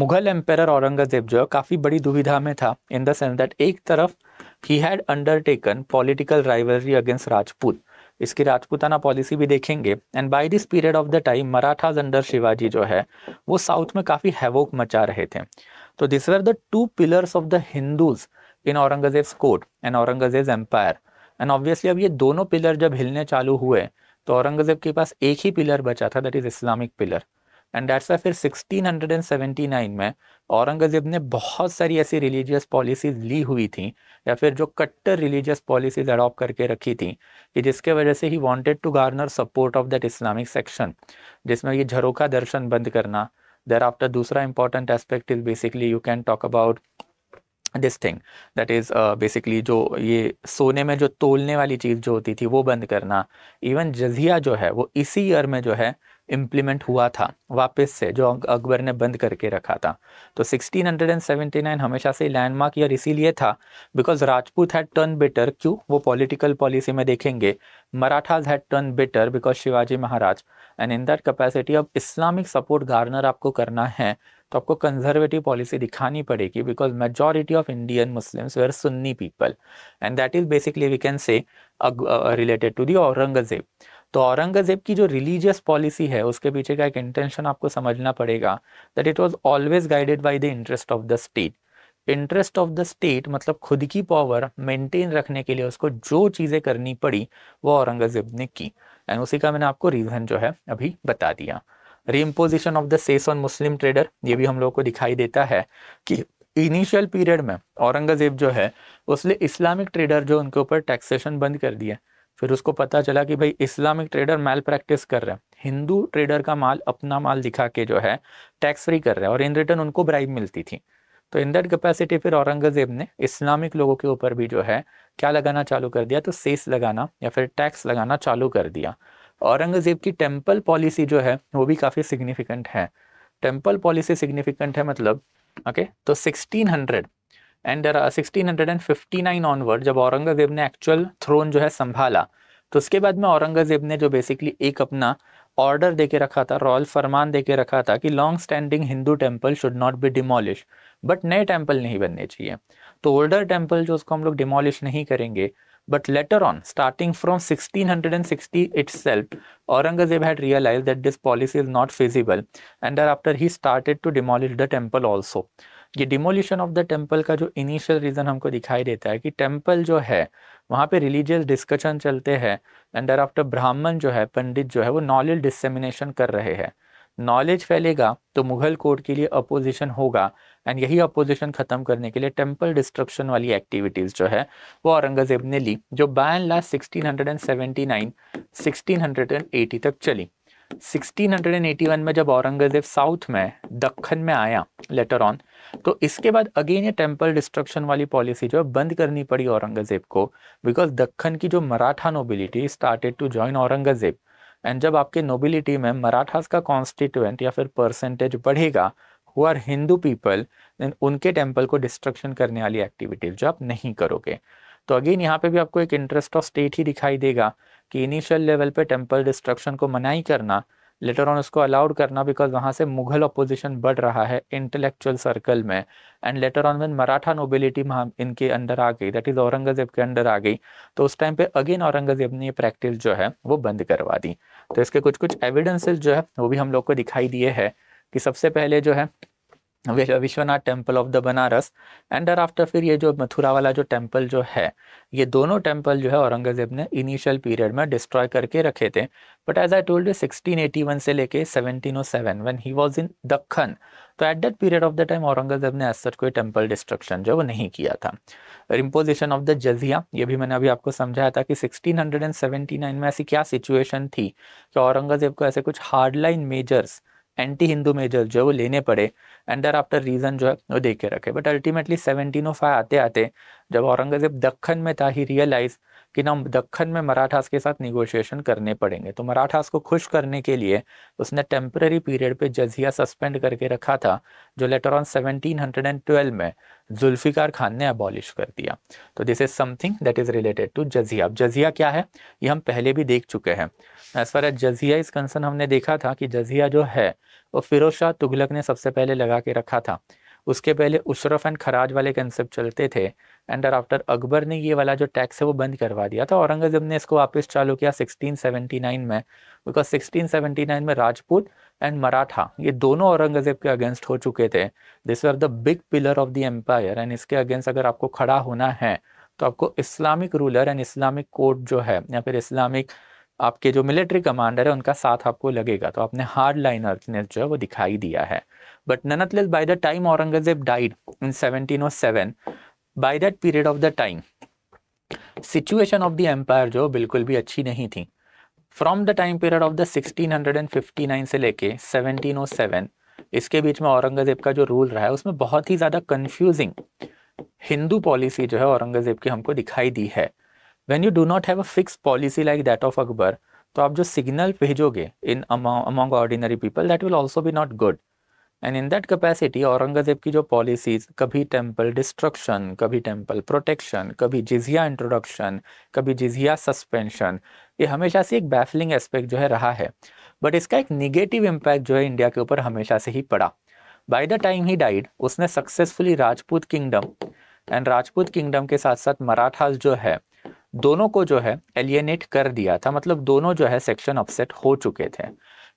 Mughal empire Aurangzeb जो है काफ़ी बड़ी दुविधा में था इन द सेंस दैट एक तरफ he had undertaken political rivalry against Rajput इसकी राजपूताना पॉलिसी भी देखेंगे and by this period of the time Marathas under Shivaji जो है वो साउथ में काफ़ी हैवोक मचा रहे थे तो this were the two pillars of the Hindus in Aurangzeb court and Aurangzeb empire and obviously अब ये दोनों पिलर जब हिलने चालू हुए तो औरंगजेब के पास एक ही पिलर बचा था that is Islamic pillar and that's why फिर 1679 में औरंगजेब ने बहुत सारी ऐसी रिलीजियस पॉलिसीज ली हुई थी या फिर जो कट्टर रिलीजियस पॉलिसीज अडॉप्ट करके रखी थी कि जिसके वजह से he wanted to garner support of that Islamic section जिसमें ये झरोखा दर्शन बंद करना देर आफ्टर दूसरा important aspect is basically you can talk about this thing that is basically जो ये सोने में जो तोलने वाली चीज़ जो होती थी वो बंद करना इवन जजिया जो है वो इसी ईयर में जो है इम्प्लीमेंट हुआ था वापस से जो अकबर ने बंद करके रखा था तो 1679 हमेशा से लैंडमार्क ईयर इसीलिए था because Rajput had turn better क्यों वो पॉलिटिकल पॉलिसी में देखेंगे Marathas had turn better because Shivaji Maharaj and in that capacity अब इस्लामिक सपोर्ट गार्नर आपको करना है तो आपको कंजर्वेटिव पॉलिसी दिखानी पड़ेगी because majority of Indian Muslims were Sunni people and that is basically we can say related to the Aurangzeb तो औरंगजेब की जो रिलीजियस पॉलिसी है उसके पीछे का एक इंटेंशन आपको समझना पड़ेगा that it was always guided by the interest of the state interest of the state मतलब खुद की पावर मेंटेन रखने के लिए उसको जो चीज़ें करनी पड़ी वो औरंगजेब ने की एंड उसी का मैंने आपको रीज़न जो है अभी बता दिया reimposition of the cess on Muslim trader ये भी हम लोग को दिखाई देता है कि इनिशियल पीरियड में औरंगजेब जो है उसने इस्लामिक ट्रेडर जो उनके ऊपर टैक्सेशन बंद कर दिया फिर उसको पता चला कि भाई इस्लामिक ट्रेडर माल प्रैक्टिस कर रहे हैं हिंदू ट्रेडर का माल अपना माल दिखा के जो है टैक्स फ्री कर रहे हैं और इन रिटर्न उनको ब्राइब मिलती थी तो इन दैट कैपेसिटी फिर औरंगजेब ने इस्लामिक लोगों के ऊपर भी जो है क्या लगाना चालू कर दिया तो सेस लगाना या फिर टैक्स लगाना चालू कर दिया औरंगजेब की टेम्पल पॉलिसी जो है वो भी काफ़ी सिग्निफिकेंट है टेम्पल पॉलिसी सिग्निफिकेंट है मतलब ओके okay, तो 1600 and sixteen hundred and fifty nine onward जब औरंगजेब ने एक्चुअल थ्रोन जो है संभाला तो उसके बाद में औरंगजेब ने जो बेसिकली एक अपना ऑर्डर दे के रखा था रॉयल फरमान दे के रखा था कि long standing Hindu temple should not be demolish but नए टेम्पल नहीं बनने चाहिए तो ओल्डर टेम्पल जो उसको हम लोग डिमोलिश नहीं करेंगे but later on starting from sixteen hundred and sixty 1660 self Aurangzeb had realise that this policy is not feasible and after he started to demolish the temple also ये डिमोलिशन ऑफ द टेम्पल का जो इनिशियल रीज़न हमको दिखाई देता है कि टेम्पल जो है वहाँ पे रिलीजियस डिस्कशन चलते हैं एंड डर आफ्टर ब्राह्मण जो है पंडित जो है वो नॉलेज डिसमिनेशन कर रहे हैं नॉलेज फैलेगा तो मुगल कोर्ट के लिए अपोजिशन होगा एंड यही अपोजिशन ख़त्म करने के लिए टेम्पल डिस्ट्रक्शन वाली एक्टिविटीज़ जो है वो औरंगज़ेब ने ली जो बैन लास्ट सिक्सटीन हंड्रेड तक चली 1681 में जब औरंगजेब साउथ में दखन में आया लेटर ऑन तो इसके बाद अगेन ये टेम्पल डिस्ट्रक्शन वाली पॉलिसी जो है बंद करनी पड़ी औरंगजेब को बिकॉज दखन की जो Maratha nobility started to join Aurangzeb and जब आपके नोबिलिटी में मराठास का कॉन्स्टिट्यूएंट या फिर परसेंटेज बढ़ेगा हु आर हिंदू पीपल उनके टेम्पल को डिस्ट्रक्शन करने वाली एक्टिविटीज जो आप नहीं करोगे तो अगेन यहाँ पे भी आपको एक इंटरेस्ट ऑफ स्टेट ही दिखाई देगा कि इनिशियल लेवल पे टेंपल डिस्ट्रक्शन को मनाई करना लेटर ऑन उसको अलाउड करना बिकॉज वहाँ से मुगल अपोजिशन बढ़ रहा है इंटेलेक्चुअल सर्कल में and later on one Maratha nobility इनके अंडर आ गई दैट इज औरंगजेब के अंडर आ गई तो उस टाइम पे अगेन औरंगजेब ने ये प्रैक्टिस जो है वो बंद करवा दी तो इसके कुछ कुछ एविडेंसेज जो है वो भी हम लोग को दिखाई दिए है कि सबसे पहले जो है Vishwanath temple of the Banaras and after फिर ये जो मथुरा वाला जो टेम्पल जो है ये दोनों टेम्पल जो है औरंगजेब ने इनिशियल पीरियड में डिस्ट्रॉय करके रखे थे but as I told eighty one से लेके seven when he was in Deccan तो at that period of the time Aurangzeb ने एज कोई टेम्पल डिस्ट्रक्शन जो वो नहीं किया था इम्पोजिशन ऑफ द जजिया ये भी मैंने अभी आपको समझाया था कि नाइन में ऐसी क्या सिचुएशन थी कि औरंगजेब को ऐसे कुछ hardline measures anti Hindu major जो है वो लेने पड़े एंड दर आफ्टर रीज़न जो है वो देख के रखे but ultimately seventeen o five आते आते जब औरंगज़ेब दखन में था ही रियलाइज़ कि ना दखन में मराठास के साथ निगोशिएशन करने पड़ेंगे तो मराठास को खुश करने के लिए उसने टेम्प्रेरी पीरियड पे जजिया सस्पेंड करके रखा था जो लेटर ऑन 1712 में जुल्फिकार खान ने अबॉलिश कर दिया तो this is something that is related to जजिया अब जजिया क्या है ये हम पहले भी देख चुके हैं एज फार एज जजिया इस कंसर्न हमने देखा था कि जजिया जो है वो फिरोज शाह तुगलक ने सबसे पहले लगा के रखा था उसके पहले उशरफ एंड खराज वाले कंसेप्ट चलते थे एंड आफ्टर अकबर ने ये वाला जो टैक्स है वो बंद करवा दिया था औरंगजेब ने इसको वापस चालू किया 1679 में बिकॉज 1679 में राजपूत एंड मराठा ये दोनों औरंगजेब के अगेंस्ट हो चुके थे this are the big pillar of the empire and इसके अगेंस्ट अगर आपको खड़ा होना है तो आपको Islamic ruler and Islamic court जो है या फिर इस्लामिक आपके जो मिलिट्री कमांडर है उनका साथ आपको लगेगा तो आपने हार्ड लाइनरनेस जो है वो दिखाई दिया है बट ननत by the time Aurangzeb died in 1707 by that period of the time situation of the empire जो बिल्कुल भी अच्छी नहीं थी from the time period of the nine से लेके सेवन oh इसके बीच में औरंगजेब का जो रूल रहा है उसमें बहुत ही ज़्यादा कंफ्यूजिंग हिंदू पॉलिसी जो है औरंगजेब की हमको दिखाई दी है when you do not have a fix policy like that of Akbar तो आप जो सिग्नल भेजोगे in among ordinary people that will also be not good and in that capacity Aurangzeb की जो पॉलिसीज कभी टेम्पल डिस्ट्रक्शन कभी टेम्पल प्रोटेक्शन कभी जिजिया इंट्रोडक्शन कभी जिजिया सस्पेंशन ये हमेशा से एक बैफलिंग एस्पेक्ट जो है रहा है बट इसका एक निगेटिव इम्पैक्ट जो है इंडिया के ऊपर हमेशा से ही पड़ा by the time he died उसने successfully Rajput kingdom and Rajput kingdom के साथ साथ मराठास जो है दोनों को जो है एलियनेट कर दिया था मतलब दोनों जो है सेक्शन अपसेट हो चुके थे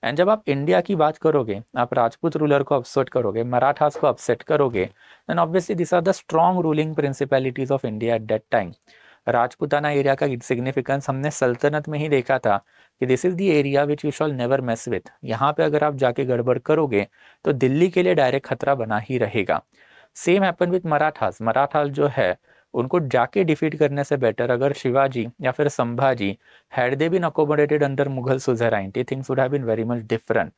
एंड जब आप इंडिया की बात करोगे आप राजपूत रूलर को अपसेट करोगे मराठास को अपसेट करोगे then obviously this are the strong ruling principalities of India at that time Rajputana area का सिग्निफिकेंस हमने सल्तनत में ही देखा था कि this is the area which you shall never mess with यहाँ पे अगर आप जाके गड़बड़ करोगे तो दिल्ली के लिए डायरेक्ट खतरा बना ही रहेगा same happen with Marathas Marathas जो है उनको जाके डिफीट करने से बेटर अगर शिवाजी या फिर Sambhaji had they been accommodated under Mughal the things would have been very much different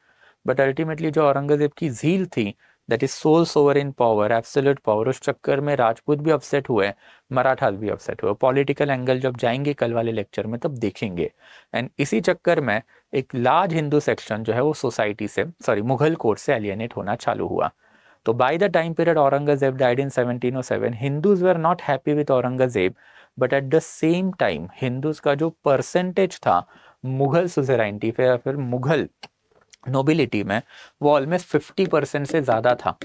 but ultimately जो औरंगजेब की झील थी that is sole sovereign power absolute power उस चक्कर में राजपूत भी अपसेट हुए मराठा भी अपसेट हुए पॉलिटिकल एंगल जब जाएंगे कल वाले लेक्चर में तब देखेंगे एंड इसी चक्कर में एक लार्ज हिंदू सेक्शन जो है वो सोसाइटी से सॉरी मुगल कोर्ट से एलियनेट होना चालू हुआ तो by the time period Aurangzeb died in 1707, Hindus were not happy with Aurangzeb but at the same time Hindus का जो परसेंटेज था मुगल सुजराइनटी पे या फिर मुगल नोबिलिटी में वो ऑलमोस्ट 50 परसेंट से ज़्यादा था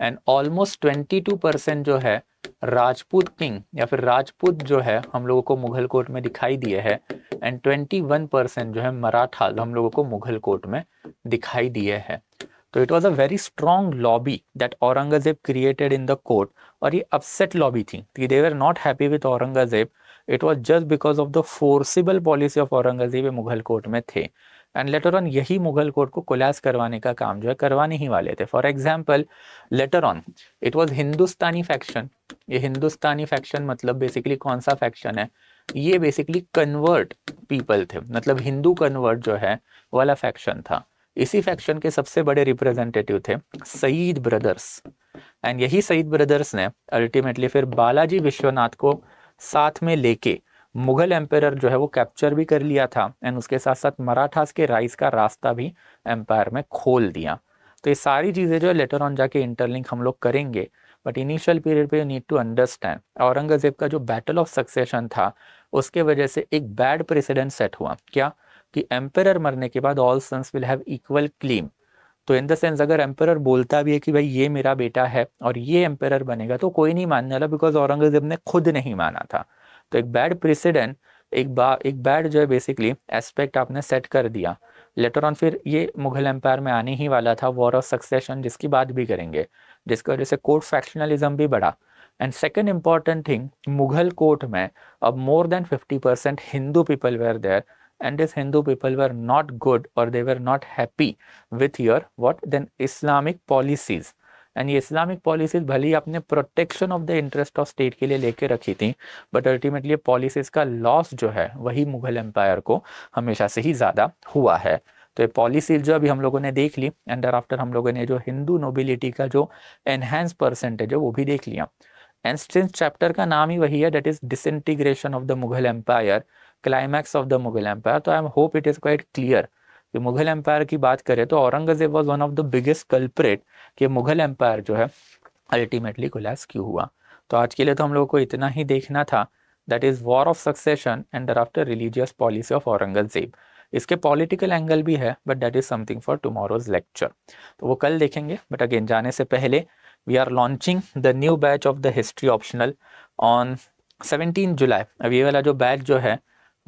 एंड ऑलमोस्ट 22 परसेंट जो है राजपूत किंग या फिर राजपूत जो है हम लोगों को मुगल कोर्ट में दिखाई दिए है एंड 21 परसेंट जो है मराठा हम लोगों को मुगल कोर्ट में दिखाई दिए है तो it was a very strong lobby that Aurangzeb created in the court और ये अपसेट लॉबी थी कि they were not happy with Aurangzeb it was just because of the forcible policy of Aurangzeb Mughal court में थे एंड लेटर ऑन यही मुगल कोर्ट को कोलैस करवाने का काम जो है करवाने ही वाले थे for example later on it was Hindustani faction ये हिंदुस्तानी फैक्शन मतलब बेसिकली कौन सा फैक्शन है ये बेसिकली कन्वर्ट पीपल थे मतलब हिंदू कन्वर्ट जो है वाला फैक्शन था इसी फैक्शन के सबसे बड़े रिप्रेजेंटेटिव थे सईद ब्रदर्स एंड यही सईद ब्रदर्स ने अल्टीमेटली फिर बालाजी विश्वनाथ को साथ में लेके मुगल एम्पायर जो है वो कैप्चर भी कर लिया था एंड उसके साथ साथ मराठास के राइस का रास्ता भी एम्पायर में खोल दिया तो ये सारी चीज़ें जो है लेटर ऑन जाके इंटरलिंक हम लोग करेंगे बट इनिशियल पीरियड पे you need to understand Aurangzeb का जो बैटल ऑफ सक्सेशन था उसके वजह से एक बैड प्रेसिडेंट सेट हुआ क्या कि एम्पेर मरने के बाद all sons will have equal claim तो इन द सेंस अगर एम्पेर बोलता भी है कि भाई ये मेरा बेटा है और ये एम्पेर बनेगा तो कोई नहीं मानने वाला बिकॉज औरंगजेब ने खुद नहीं माना था तो एक बैड प्रेसिडेंट एक बा एक बैड जो है बेसिकली एस्पेक्ट आपने सेट कर दिया लेटर ऑन फिर ये मुगल एम्पायर में आने ही वाला था वॉर ऑफ सक्सेशन जिसकी बात भी करेंगे जिसकी वजह से कोर्ट फैक्शनलिज्म भी बढ़ा and second important thing Mughal court में अब more than fifty percent Hindu people were there and if Hindu people were not good or they were not happy with your what then Islamic policies and ये इस्लामिक पॉलिसीज भले ही आपने protection of the interest of state के लिए लेके रखी थी बट अल्टीमेटली ये पॉलिसीज का लॉस जो है वही मुगल एम्पायर को हमेशा से ही ज़्यादा हुआ है तो ये पॉलिसीज जो अभी हम लोगों ने देख ली एंड आफ्टर हम लोगों ने जो हिंदू नोबिलिटी का जो एनहेंस परसेंटेज है वो भी देख लिया एंड चैप्टर का नाम ही वही है that is disintegration of the Mughal empire climax of the Mughal empire तो I hope it is quite clear कि मुगल एम्पायर की बात करें तो Aurangzeb was one of the biggest culprit कि मुगल एम्पायर जो है अल्टीमेटली कोलैप्स क्यों हुआ तो आज के लिए तो हम लोगों को इतना ही देखना था that is war of succession and there thereafter religious policy of Aurangzeb इसके पॉलिटिकल एंगल भी है but that is something for tomorrow's lecture तो वो कल देखेंगे बट अगेन जाने से पहले we are launching the new batch of the history optional on seventeen July अब ये वाला जो बैच जो है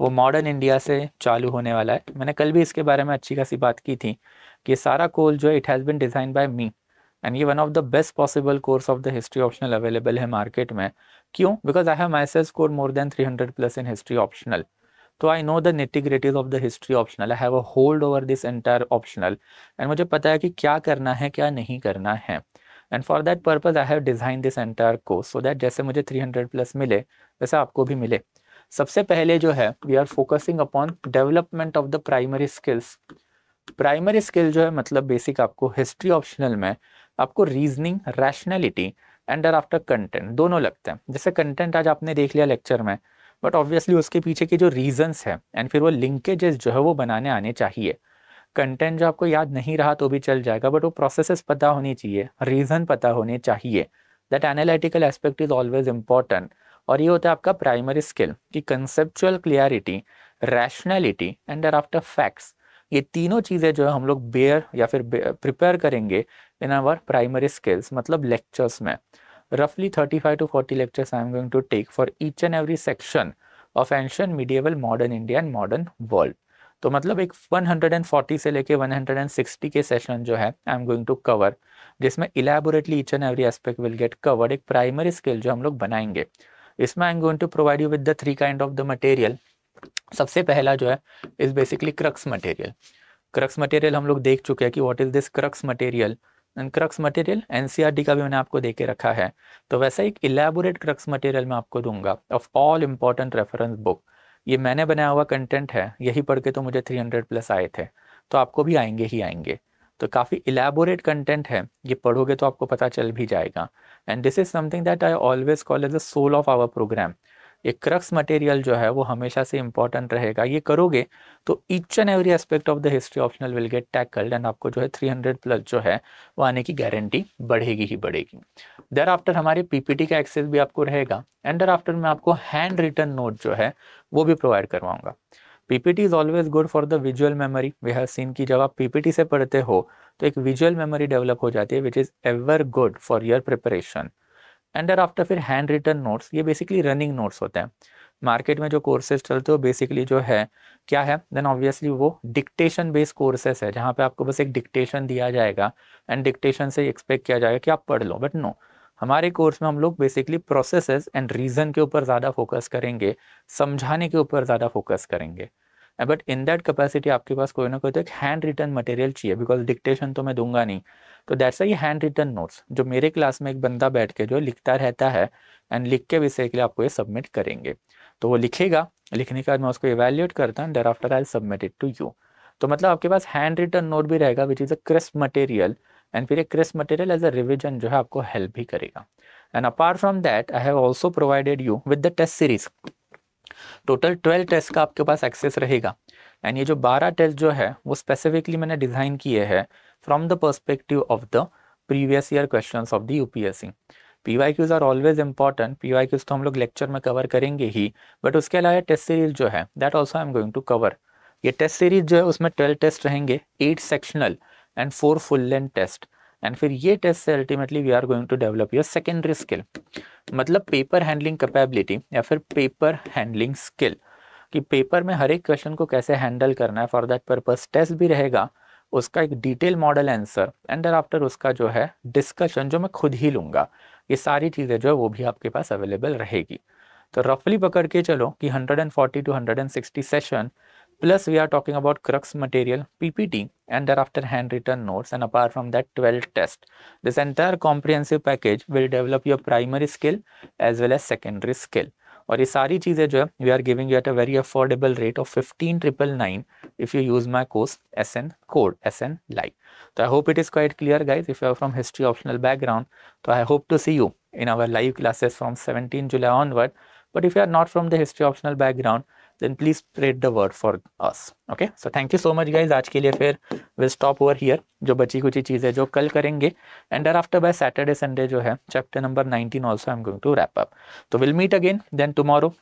वो मॉडर्न इंडिया से चालू होने वाला है मैंने कल भी इसके बारे में अच्छी खासी बात की थी कि सारा कोल जो है it has been designed by me and ये one of the best possible course of the history optional available है मार्केट में क्यों because I have my self score more than three hundred plus in history optional तो I know the nitty gritty of the history optional I have a hold over this entire optional and मुझे पता है कि क्या करना है क्या नहीं करना है and for that purpose I have designed this entire course so that जैसे मुझे थ्री हंड्रेड प्लस मिले वैसे आपको भी मिले सबसे पहले जो है we are focusing upon development of the primary skills primary skill जो है मतलब बेसिक आपको हिस्ट्री ऑप्शनल में आपको reasoning rationality and after content दोनों लगते हैं जैसे कंटेंट आज आपने देख लिया लेक्चर में बट ऑब्वियसली उसके पीछे के जो रीजंस हैं एंड फिर वो लिंकेजेस जो है वो बनाने आने चाहिए कंटेंट जो आपको याद नहीं रहा तो भी चल जाएगा बट वो प्रोसेसेस पता होनी चाहिए रीज़न पता होने चाहिए that analytical aspect is always important और ये होता है आपका प्राइमरी स्किल कि conceptual clarity rationality and there thereafter facts ये तीनों चीज़ें जो है हम लोग बेयर या फिर प्रिपेयर करेंगे इन आवर प्राइमरी स्किल्स मतलब लेक्चर्स में रफली thirty five to forty lectures I am going to take for each and every section of ancient, medieval modern India and modern world तो मतलब एक 140 से लेके 160 के सेशन जो है I am going to cover जिसमें elaborately each and every aspect will get covered एक प्राइमरी स्किल जो हम लोग बनाएंगे इसमें I am going to provide you with the three kind of the material सबसे पहला जो है is basically crux material crux material हम लोग देख चुके हैं कि what is this crux material and crux material NCERT का भी मैंने आपको दे के रखा है तो वैसा एक इलेबोरेट क्रक्स मटेरियल मैं आपको दूंगा of all important reference book ये मैंने बनाया हुआ कंटेंट है यही पढ़ के तो मुझे 300 प्लस आए थे तो आपको भी आएंगे ही आएंगे तो काफ़ी इलेबोरेट कंटेंट है ये पढ़ोगे तो आपको पता चल भी जाएगा and this is something that I always call as the soul of our programme ये क्रक्स मटेरियल जो है वो हमेशा से इंपॉर्टेंट रहेगा ये करोगे तो each and every aspect of the history optional will get tackled and आपको जो है 300 प्लस जो है वो आने की गारंटी बढ़ेगी ही बढ़ेगी देर आफ्टर हमारे पीपीटी का एक्सेस भी आपको रहेगा एंड देर आफ्टर मैं आपको हैंड रिटर्न नोट जो है वो भी प्रोवाइड करवाऊंगा PPT is always good for the visual memory we have seen की जब आप पीपीटी से पढ़ते हो तो एक विजुअल मेमोरी डेवलप हो जाती है which is ever good for your preparation and there thereafter फिर हैंड रिटर्न नोट्स ये बेसिकली रनिंग नोट्स होते हैं मार्केट में जो कोर्सेज चलते हो बेसिकली जो है क्या है देन ऑब्वियसली वो डिक्टेशन बेस्ड कोर्सेस है जहाँ पे आपको बस एक डिक्टेशन दिया जाएगा एंड डिक्टेशन से एक्सपेक्ट किया जाएगा कि आप पढ़ लो बट नो no. हमारे कोर्स में हम लोग बेसिकली प्रोसेसेस एंड रीज़न के ऊपर ज़्यादा फोकस करेंगे समझाने के ऊपर ज़्यादा फोकस करेंगे बट इन दैट कैपेसिटी आपके पास कोई ना कोई तो एक हैंड रिटर्न मटेरियल चाहिए बिकॉज डिक्टेशन तो मैं दूंगा नहीं तो दैट्स ये हैंड रिटर्न नोट्स जो मेरे क्लास में एक बंदा बैठ के जो लिखता रहता है एंड लिख के बेसिकली आपको ये सबमिट करेंगे तो वो लिखेगा लिखने के बाद मैं उसको इवेल्यूएट करता हूँ thereafter I submit it to you तो मतलब आपके पास हैंड रिटर्न नोट भी रहेगा which is a crisp material and फिर ये crisp material as a revision जो है आपको हेल्प भी करेगा and apart from that I have also provided you with the test series total twelve test का आपके पास एक्सेस रहेगा एंड ये जो बारह टेस्ट जो है वो स्पेसिफिकली मैंने डिज़ाइन किए हैं from the perspective of the previous year question of the UPSC P Y Qs are always important P Y Qs तो हम लोग लेक्चर में कवर करेंगे ही बट उसके अलावा टेस्ट सीरीज जो है that also I am going to cover ये टेस्ट सीरीज जो है उसमें ट्वेल्व टेस्ट रहेंगे eight sectional and four full length test and फिर ये टेस्ट से ultimately we are going to develop your secondary skill मतलब पेपर हैंडलिंग कैपेबिलिटी या फिर पेपर हैंडलिंग स्किल कि पेपर में हर एक क्वेश्चन को कैसे हैंडल करना है फॉर दैट पर्पज टेस्ट भी रहेगा उसका एक detail model answer and after उसका जो है डिस्कशन जो मैं खुद ही लूँगा ये सारी चीज़ें जो है वो भी आपके पास अवेलेबल रहेगी तो रफली पकड़ के चलो कि 140 to 160 session Plus we are talking about crux material, PPT and thereafter handwritten notes and apart from that 12 tests. This entire comprehensive package will develop your primary skill as well as secondary skill. और ये सारी चीज़ें जो है we are giving you at a very affordable rate of fifteen triple nine if you use my course S N code S N like तो I hope it is quite clear guys if you are from history optional background तो I hope to see you in our live classes from seventeen July onward but if you are not from the history optional background then please spread the word for us. Okay, so thank you so much guys. आज के लिए फिर we'll stop over here. जो बची कुछ चीज़ें जो कल करेंगे and thereafter by Saturday Sunday जो है chapter number 19 also I'm going to wrap up. तो we'll meet again then tomorrow.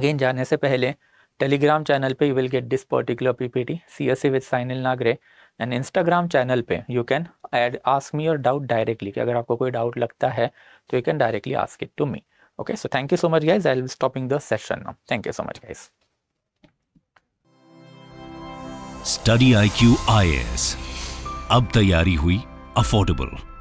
Again जाने से पहले टेलीग्राम चैनल पे you will get this particular PPT CSC with Sunil Nagre and Instagram channel पे you can add ask me your doubt directly कि अगर आपको कोई डाउट लगता है तो you can directly ask it to me Okay, so thank you so much guys. I'll be stopping the session now. Thank you so much guys. Study IQ is. I S affordable.